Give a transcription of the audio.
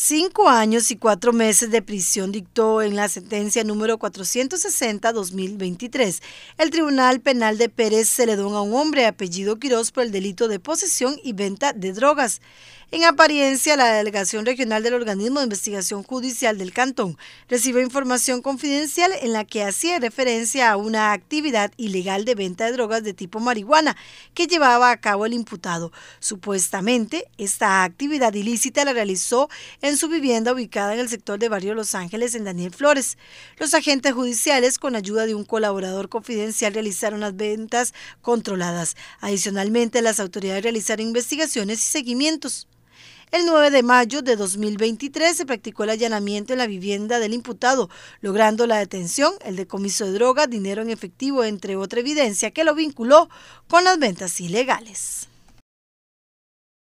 Cinco años y cuatro meses de prisión dictó en la sentencia número 460-2023 el Tribunal Penal de Pérez Celedón a un hombre apellido Quirós por el delito de posesión y venta de drogas. En apariencia, la Delegación Regional del Organismo de Investigación Judicial del Cantón recibe información confidencial en la que hacía referencia a una actividad ilegal de venta de drogas de tipo marihuana que llevaba a cabo el imputado. Supuestamente, esta actividad ilícita la realizó en su vivienda ubicada en el sector de Barrio Los Ángeles en Daniel Flores. Los agentes judiciales, con ayuda de un colaborador confidencial, realizaron las ventas controladas. Adicionalmente, las autoridades realizaron investigaciones y seguimientos. El 9 de mayo de 2023 se practicó el allanamiento en la vivienda del imputado, logrando la detención, el decomiso de droga, dinero en efectivo, entre otra evidencia que lo vinculó con las ventas ilegales.